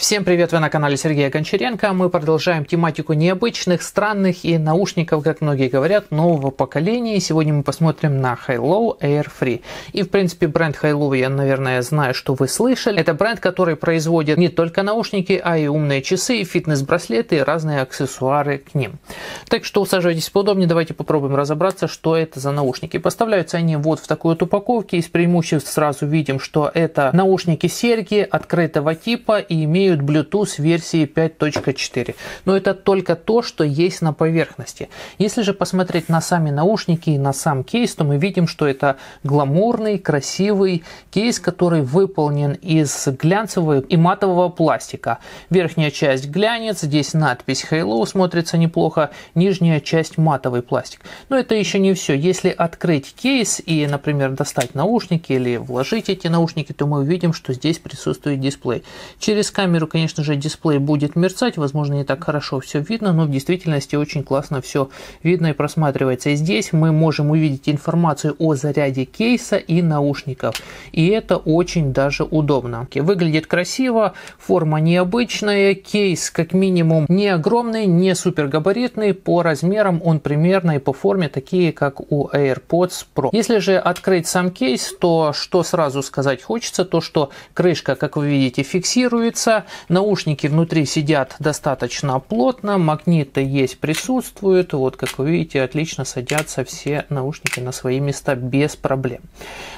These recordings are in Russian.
Всем привет, вы на канале Сергея Гончаренко. Мы продолжаем тематику необычных, странных и наушников, как многие говорят, нового поколения. И сегодня мы посмотрим на Hi-Low Air Free. И, в принципе, бренд Hi-Low я, наверное, знаю, что вы слышали. Это бренд, который производит не только наушники, а и умные часы, фитнес-браслеты и разные аксессуары к ним. Так что усаживайтесь поудобнее, давайте попробуем разобраться, что это за наушники. Поставляются они вот в такой вот упаковке. Из преимуществ сразу видим, что это наушники-серьги открытого типа и имеют владеют Bluetooth версии 5.4. Но это только то, что есть на поверхности. Если же посмотреть на сами наушники и на сам кейс, то мы видим, что это гламурный, красивый кейс, который выполнен из глянцевого и матового пластика. Верхняя часть глянец, здесь надпись Halo смотрится неплохо, нижняя часть матовый пластик. Но это еще не все. Если открыть кейс и, например, достать наушники или вложить эти наушники, то мы увидим, что здесь присутствует дисплей. Через камеру камеру, конечно же, дисплей будет мерцать, возможно, не так хорошо все видно, но в действительности очень классно все видно и просматривается. И здесь мы можем увидеть информацию о заряде кейса и наушников. И это очень даже удобно. Выглядит красиво, форма необычная, кейс как минимум не огромный, не супергабаритный, по размерам он примерно и по форме такие, как у AirPods Pro. Если же открыть сам кейс, то что сразу сказать хочется, то что крышка, как вы видите, фиксируется, Наушники внутри сидят достаточно плотно, магниты есть, присутствуют. Вот, как вы видите, отлично садятся все наушники на свои места без проблем.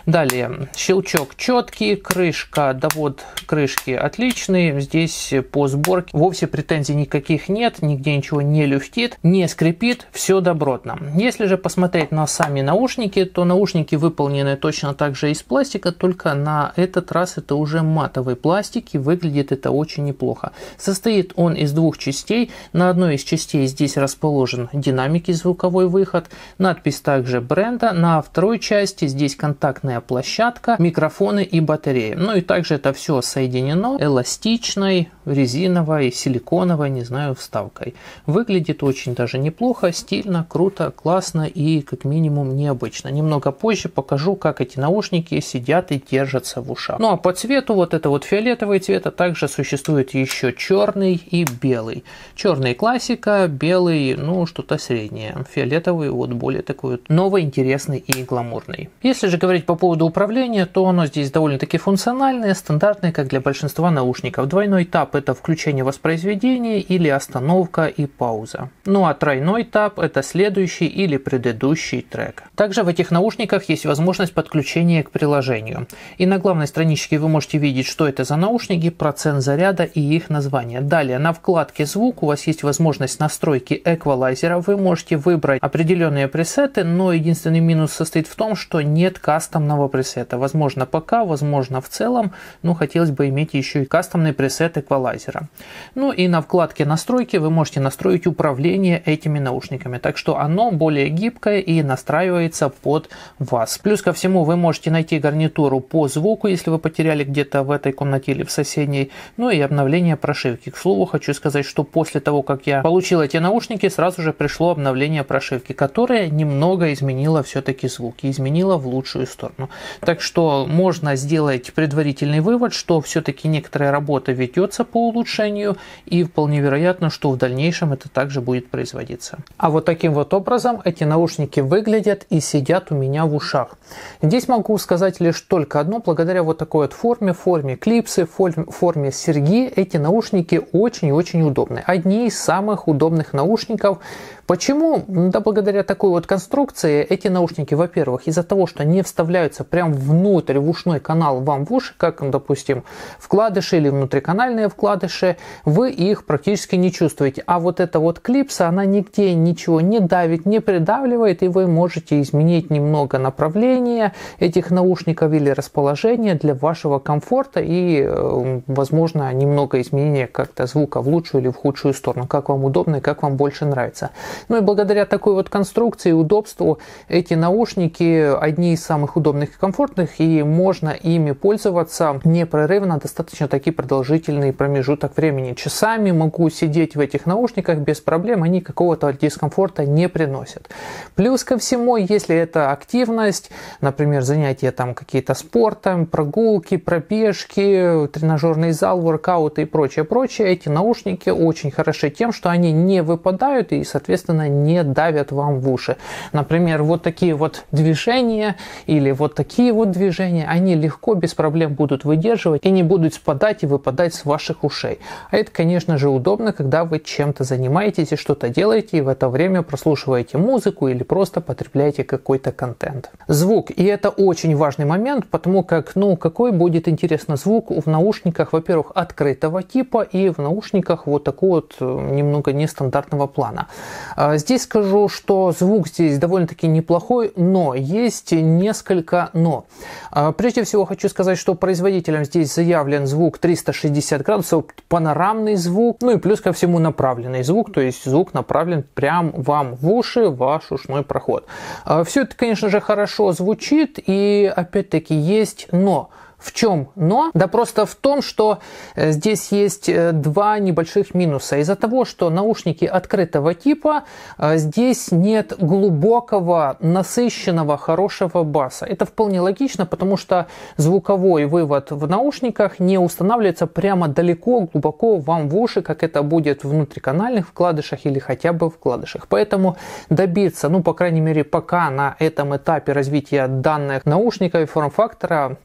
Далее, щелчок четкий, крышка, довод крышки отличный. Здесь по сборке вовсе претензий никаких нет, нигде ничего не люфтит, не скрипит, все добротно. Если же посмотреть на сами наушники, то наушники выполнены точно так же из пластика, только на этот раз это уже матовый пластик и выглядит это очень очень неплохо. Состоит он из двух частей. На одной из частей здесь расположен динамики звуковой выход, надпись также бренда. На второй части здесь контактная площадка, микрофоны и батареи. Ну и также это все соединено эластичной, резиновой, силиконовой, не знаю, вставкой. Выглядит очень даже неплохо, стильно, круто, классно и как минимум необычно. Немного позже покажу, как эти наушники сидят и держатся в ушах. Ну а по цвету вот это вот фиолетовый цвет, а также существует существует еще черный и белый. Черный классика, белый, ну, что-то среднее. Фиолетовый вот более такой вот новый, интересный и гламурный. Если же говорить по поводу управления, то оно здесь довольно-таки функциональное, стандартное, как для большинства наушников. Двойной этап это включение воспроизведения или остановка и пауза. Ну а тройной этап это следующий или предыдущий трек. Также в этих наушниках есть возможность подключения к приложению. И на главной страничке вы можете видеть, что это за наушники, процент заряда заряда и их название. Далее на вкладке «Звук» у вас есть возможность настройки эквалайзера. Вы можете выбрать определенные пресеты, но единственный минус состоит в том, что нет кастомного пресета. Возможно пока, возможно в целом, но хотелось бы иметь еще и кастомный пресет эквалайзера. Ну и на вкладке «Настройки» вы можете настроить управление этими наушниками, так что оно более гибкое и настраивается под вас. Плюс ко всему вы можете найти гарнитуру по звуку, если вы потеряли где-то в этой комнате или в соседней. Ну и обновление прошивки. К слову, хочу сказать, что после того, как я получил эти наушники, сразу же пришло обновление прошивки, которое немного изменило все-таки звук и изменило в лучшую сторону. Так что можно сделать предварительный вывод, что все-таки некоторая работа ведется по улучшению и вполне вероятно, что в дальнейшем это также будет производиться. А вот таким вот образом эти наушники выглядят и сидят у меня в ушах. Здесь могу сказать лишь только одно, благодаря вот такой вот форме, форме клипсы, форме, сердца, Сергея эти наушники очень-очень удобны. Одни из самых удобных наушников Почему? Ну, да благодаря такой вот конструкции эти наушники, во-первых, из-за того, что не вставляются прям внутрь, в ушной канал вам в уши, как, ну, допустим, вкладыши или внутриканальные вкладыши, вы их практически не чувствуете. А вот эта вот клипса, она нигде ничего не давит, не придавливает, и вы можете изменить немного направление этих наушников или расположение для вашего комфорта и, э, возможно, немного изменения как-то звука в лучшую или в худшую сторону, как вам удобно и как вам больше нравится. Ну и благодаря такой вот конструкции и удобству эти наушники одни из самых удобных и комфортных, и можно ими пользоваться непрерывно достаточно таки продолжительный промежуток времени. Часами могу сидеть в этих наушниках без проблем, они какого-то дискомфорта не приносят. Плюс ко всему, если это активность, например, занятия там какие-то спортом, прогулки, пробежки, тренажерный зал, воркауты и прочее, прочее, эти наушники очень хороши тем, что они не выпадают и, соответственно, естественно, не давят вам в уши. Например, вот такие вот движения или вот такие вот движения, они легко, без проблем будут выдерживать и не будут спадать и выпадать с ваших ушей. А это, конечно же, удобно, когда вы чем-то занимаетесь и что-то делаете, и в это время прослушиваете музыку или просто потребляете какой-то контент. Звук. И это очень важный момент, потому как, ну, какой будет интересно звук в наушниках, во-первых, открытого типа и в наушниках вот такого вот э, немного нестандартного плана. А, здесь скажу, что звук здесь довольно-таки неплохой, но есть несколько но. А, прежде всего хочу сказать, что производителем здесь заявлен звук 360 градусов, панорамный звук, ну и плюс ко всему направленный звук, то есть звук направлен прям вам в уши, в ваш ушной проход. А, Все это, конечно же, хорошо звучит и опять-таки есть но. В чем но? Да просто в том, что э, здесь есть э, два небольших минуса. Из-за того, что наушники открытого типа, э, здесь нет глубокого, насыщенного, хорошего баса. Это вполне логично, потому что звуковой вывод в наушниках не устанавливается прямо далеко, глубоко вам в уши, как это будет в внутриканальных вкладышах или хотя бы вкладышах. Поэтому добиться, ну, по крайней мере, пока на этом этапе развития данных наушников и форм-фактора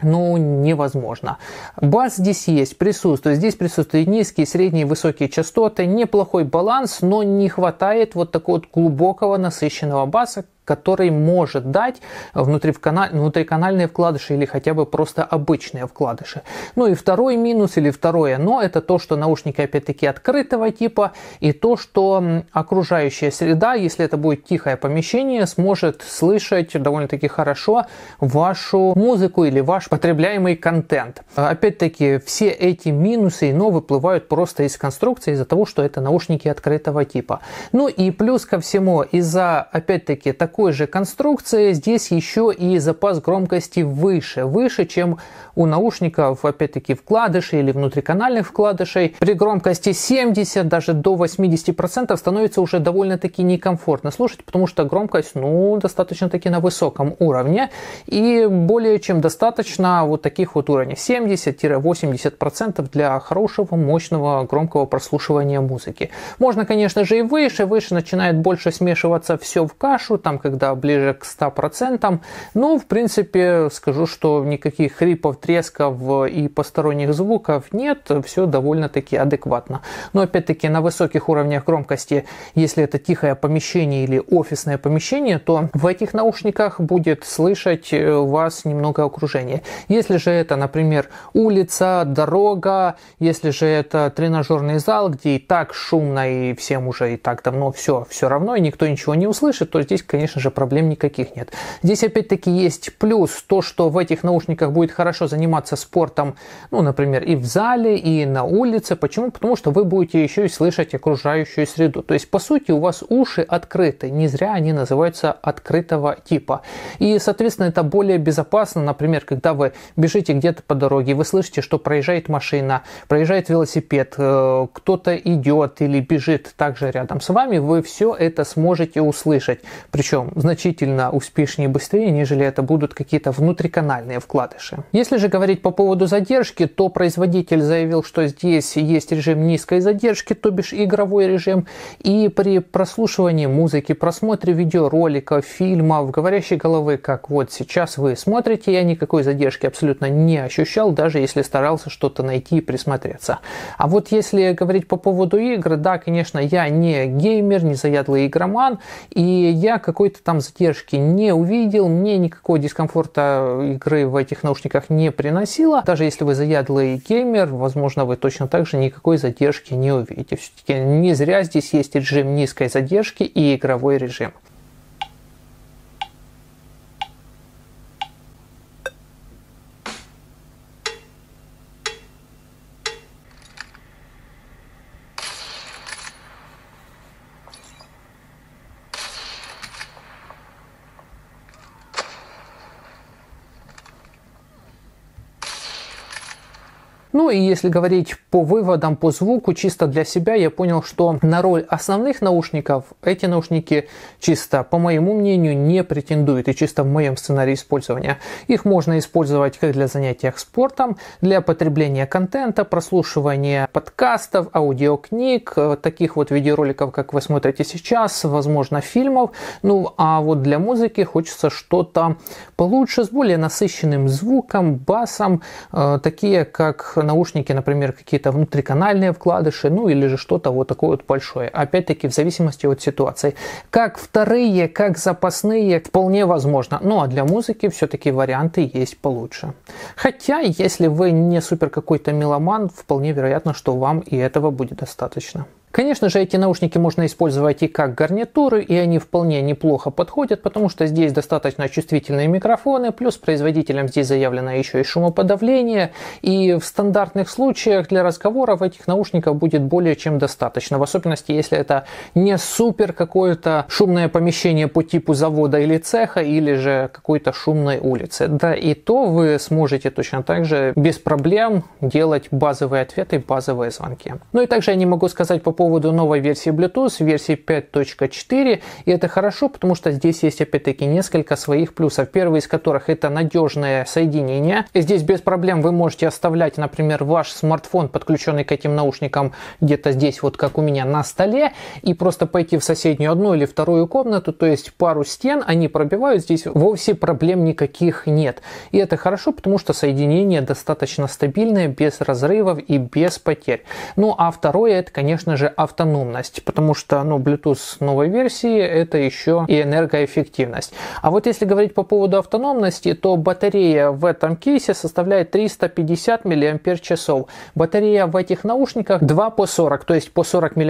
ну, невозможно. Бас здесь есть, присутствует. Здесь присутствуют низкие, средние, высокие частоты. Неплохой баланс, но не хватает вот такого вот глубокого насыщенного баса, который может дать внутриканаль... внутриканальные вкладыши или хотя бы просто обычные вкладыши. Ну и второй минус или второе но это то, что наушники опять-таки открытого типа и то, что окружающая среда, если это будет тихое помещение, сможет слышать довольно-таки хорошо вашу музыку или ваш потребляемый контент. Опять-таки все эти минусы и но выплывают просто из конструкции из-за того, что это наушники открытого типа. Ну и плюс ко всему из-за опять-таки такого такой же конструкции, здесь еще и запас громкости выше, выше, чем у наушников, опять-таки, вкладышей или внутриканальных вкладышей. При громкости 70, даже до 80% становится уже довольно-таки некомфортно слушать, потому что громкость, ну, достаточно-таки на высоком уровне, и более чем достаточно вот таких вот уровней 70-80% для хорошего, мощного, громкого прослушивания музыки. Можно, конечно же, и выше, выше начинает больше смешиваться все в кашу, там когда ближе к 100%. Ну, в принципе, скажу, что никаких хрипов, тресков и посторонних звуков нет, все довольно-таки адекватно. Но опять-таки на высоких уровнях громкости, если это тихое помещение или офисное помещение, то в этих наушниках будет слышать э, вас немного окружение. Если же это, например, улица, дорога, если же это тренажерный зал, где и так шумно и всем уже и так давно все, все равно, и никто ничего не услышит, то здесь, конечно, конечно же, проблем никаких нет. Здесь опять-таки есть плюс то, что в этих наушниках будет хорошо заниматься спортом, ну, например, и в зале, и на улице. Почему? Потому что вы будете еще и слышать окружающую среду. То есть, по сути, у вас уши открыты. Не зря они называются открытого типа. И, соответственно, это более безопасно. Например, когда вы бежите где-то по дороге, вы слышите, что проезжает машина, проезжает велосипед, э, кто-то идет или бежит также рядом с вами, вы все это сможете услышать. Причем растем значительно успешнее и быстрее, нежели это будут какие-то внутриканальные вкладыши. Если же говорить по поводу задержки, то производитель заявил, что здесь есть режим низкой задержки, то бишь игровой режим, и при прослушивании музыки, просмотре видеороликов, фильмов, говорящей головы, как вот сейчас вы смотрите, я никакой задержки абсолютно не ощущал, даже если старался что-то найти и присмотреться. А вот если говорить по поводу игр, да, конечно, я не геймер, не заядлый игроман, и я какой-то какие-то там задержки не увидел, мне никакого дискомфорта игры в этих наушниках не приносило. Даже если вы заядлый геймер, возможно, вы точно так же никакой задержки не увидите. Все-таки не зря здесь есть режим низкой задержки и игровой режим. Ну и если говорить по выводам, по звуку, чисто для себя я понял, что на роль основных наушников эти наушники чисто, по моему мнению, не претендуют и чисто в моем сценарии использования. Их можно использовать как для занятий спортом, для потребления контента, прослушивания подкастов, аудиокниг, э, таких вот видеороликов, как вы смотрите сейчас, возможно, фильмов. Ну а вот для музыки хочется что-то получше, с более насыщенным звуком, басом, э, такие как э, наушники, например, какие-то внутриканальные вкладыши, ну или же что-то вот такое вот большое. Опять-таки, в зависимости от ситуации. Как вторые, как запасные, вполне возможно. Ну а для музыки все-таки варианты есть получше. Хотя, если вы не супер какой-то меломан, вполне вероятно, что вам и этого будет достаточно. Конечно же, эти наушники можно использовать и как гарнитуры, и они вполне неплохо подходят, потому что здесь достаточно чувствительные микрофоны, плюс производителям здесь заявлено еще и шумоподавление, и в стандартных случаях для разговоров этих наушников будет более чем достаточно, в особенности если это не супер какое-то шумное помещение по типу завода или цеха, или же какой-то шумной улицы. Да и то вы сможете точно так же без проблем делать базовые ответы, базовые звонки. Ну и также я не могу сказать по поводу новой версии Bluetooth, версии 5.4. И это хорошо, потому что здесь есть опять-таки несколько своих плюсов. Первый из которых это надежное соединение. И Здесь без проблем вы можете оставлять, например, ваш смартфон, подключенный к этим наушникам, где-то здесь, вот как у меня на столе, и просто пойти в соседнюю одну или вторую комнату, то есть пару стен они пробивают, здесь вовсе проблем никаких нет. И это хорошо, потому что соединение достаточно стабильное, без разрывов и без потерь. Ну а второе, это, конечно же, автономность, потому что ну, Bluetooth новой версии это еще и энергоэффективность. А вот если говорить по поводу автономности, то батарея в этом кейсе составляет 350 мАч. Батарея в этих наушниках 2 по 40, то есть по 40 мАч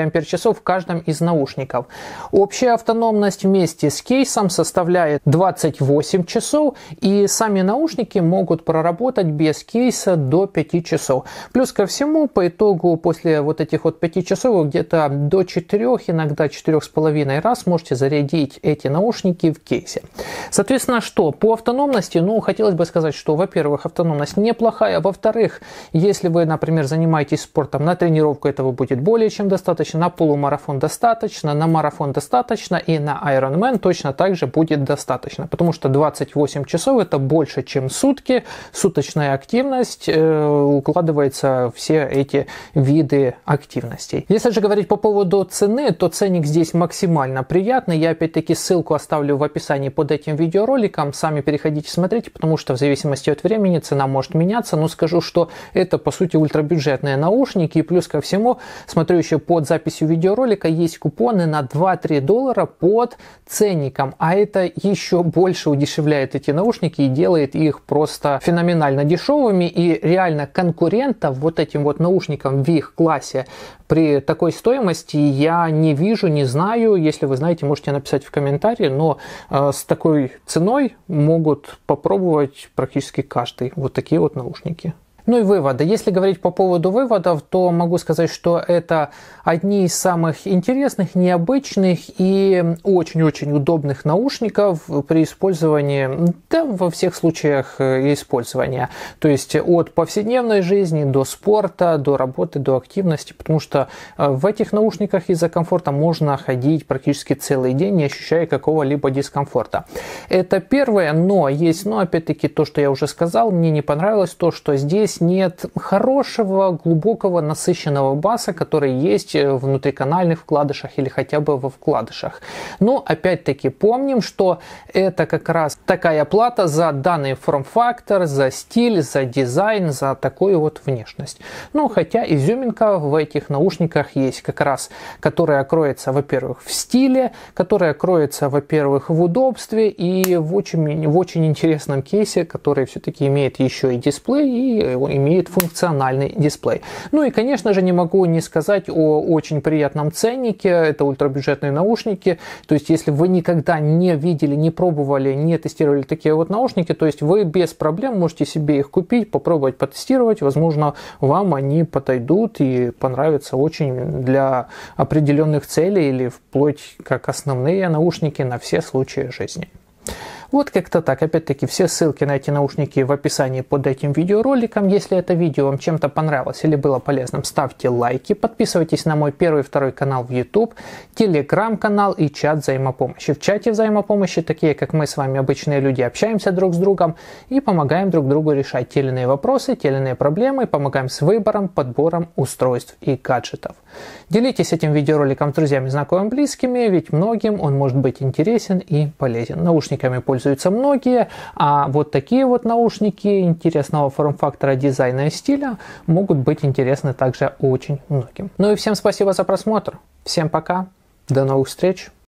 в каждом из наушников. Общая автономность вместе с кейсом составляет 28 часов, и сами наушники могут проработать без кейса до 5 часов. Плюс ко всему, по итогу после вот этих вот 5 часов где-то до 4, иногда 4,5 раз можете зарядить эти наушники в кейсе. Соответственно, что? По автономности, ну, хотелось бы сказать, что, во-первых, автономность неплохая, во-вторых, если вы, например, занимаетесь спортом, на тренировку этого будет более чем достаточно, на полумарафон достаточно, на марафон достаточно и на Ironman точно так же будет достаточно, потому что 28 часов это больше, чем сутки, суточная активность э, укладывается все эти виды активностей. Если же говорить по поводу цены, то ценник здесь максимально приятный. Я опять-таки ссылку оставлю в описании под этим видеороликом. Сами переходите, смотрите, потому что в зависимости от времени цена может меняться. Но скажу, что это по сути ультрабюджетные наушники. И плюс ко всему, смотрю еще под записью видеоролика, есть купоны на 2-3 доллара под ценником. А это еще больше удешевляет эти наушники и делает их просто феноменально дешевыми. И реально конкурентов вот этим вот наушникам в их классе при такой стоимости я не вижу, не знаю. Если вы знаете, можете написать в комментарии, но э, с такой ценой могут попробовать практически каждый. Вот такие вот наушники. Ну и выводы. Если говорить по поводу выводов, то могу сказать, что это одни из самых интересных, необычных и очень-очень удобных наушников при использовании, да, во всех случаях э, использования. То есть от повседневной жизни до спорта, до работы, до активности, потому что э, в этих наушниках из-за комфорта можно ходить практически целый день, не ощущая какого-либо дискомфорта. Это первое, но есть, но опять-таки то, что я уже сказал, мне не понравилось то, что здесь здесь нет хорошего, глубокого, насыщенного баса, который есть э, внутри канальных вкладышах или хотя бы во вкладышах. Но опять-таки помним, что это как раз такая плата за данный форм-фактор, за стиль, за дизайн, за такую вот внешность. Ну, хотя изюминка в этих наушниках есть как раз, которая кроется, во-первых, в стиле, которая кроется, во-первых, в удобстве и в очень, в очень интересном кейсе, который все-таки имеет еще и дисплей, и того, имеет функциональный дисплей. Ну и, конечно же, не могу не сказать о очень приятном ценнике. Это ультрабюджетные наушники. То есть, если вы никогда не видели, не пробовали, не тестировали такие вот наушники, то есть вы без проблем можете себе их купить, попробовать потестировать. Возможно, вам они подойдут и понравятся очень для определенных целей или вплоть как основные наушники на все случаи жизни. Вот как-то так. Опять-таки все ссылки на эти наушники в описании под этим видеороликом. Если это видео вам чем-то понравилось или было полезным, ставьте лайки, подписывайтесь на мой первый и второй канал в YouTube, телеграм-канал и чат взаимопомощи. В чате взаимопомощи такие, как мы с вами обычные люди, общаемся друг с другом и помогаем друг другу решать те или иные вопросы, те или иные проблемы, помогаем с выбором, подбором устройств и гаджетов. Делитесь этим видеороликом с друзьями, знакомыми, близкими, ведь многим он может быть интересен и полезен. Наушниками пользуйтесь пользуются многие, а вот такие вот наушники интересного форм-фактора дизайна и стиля могут быть интересны также очень многим. Ну и всем спасибо за просмотр, всем пока, до новых встреч!